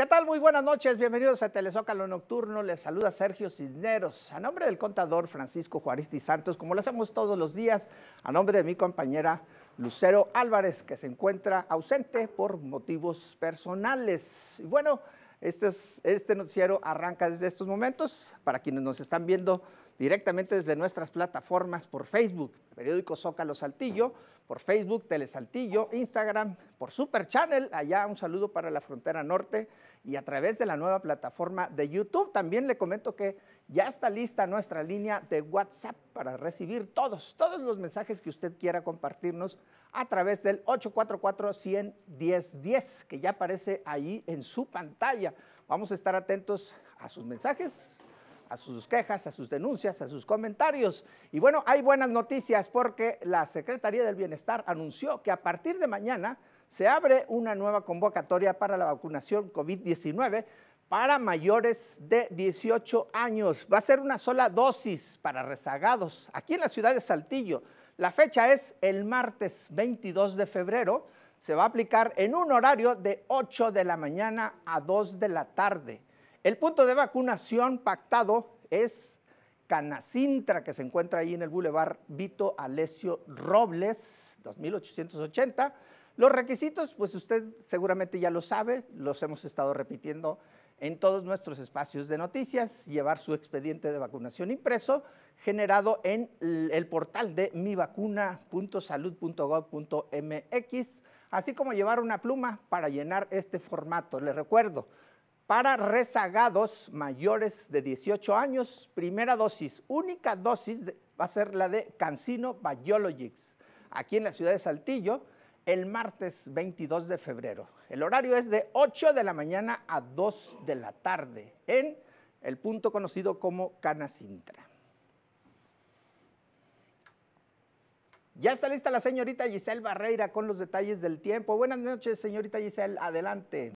¿Qué tal? Muy buenas noches, bienvenidos a Telezócalo Nocturno. Les saluda Sergio Cisneros, a nombre del contador Francisco Juaristi Santos, como lo hacemos todos los días, a nombre de mi compañera Lucero Álvarez, que se encuentra ausente por motivos personales. Y bueno, este, este noticiero arranca desde estos momentos. Para quienes nos están viendo directamente desde nuestras plataformas por Facebook, Periódico Zócalo Saltillo, por Facebook, Telesaltillo, Instagram, por Super Channel, allá un saludo para la frontera norte y a través de la nueva plataforma de YouTube. También le comento que ya está lista nuestra línea de WhatsApp para recibir todos, todos los mensajes que usted quiera compartirnos a través del 844-11010, que ya aparece ahí en su pantalla. Vamos a estar atentos a sus mensajes, a sus quejas, a sus denuncias, a sus comentarios. Y bueno, hay buenas noticias porque la Secretaría del Bienestar anunció que a partir de mañana se abre una nueva convocatoria para la vacunación COVID-19 para mayores de 18 años. Va a ser una sola dosis para rezagados aquí en la ciudad de Saltillo. La fecha es el martes 22 de febrero. Se va a aplicar en un horario de 8 de la mañana a 2 de la tarde. El punto de vacunación pactado es Canacintra, que se encuentra ahí en el Boulevard Vito Alesio Robles, 2880. Los requisitos, pues usted seguramente ya lo sabe, los hemos estado repitiendo en todos nuestros espacios de noticias, llevar su expediente de vacunación impreso generado en el portal de mivacuna.salud.gov.mx, así como llevar una pluma para llenar este formato. Le recuerdo, para rezagados mayores de 18 años, primera dosis, única dosis va a ser la de Cancino Biologics, aquí en la ciudad de Saltillo, el martes 22 de febrero. El horario es de 8 de la mañana a 2 de la tarde en el punto conocido como Canacintra. Ya está lista la señorita Giselle Barreira con los detalles del tiempo. Buenas noches, señorita Giselle. Adelante.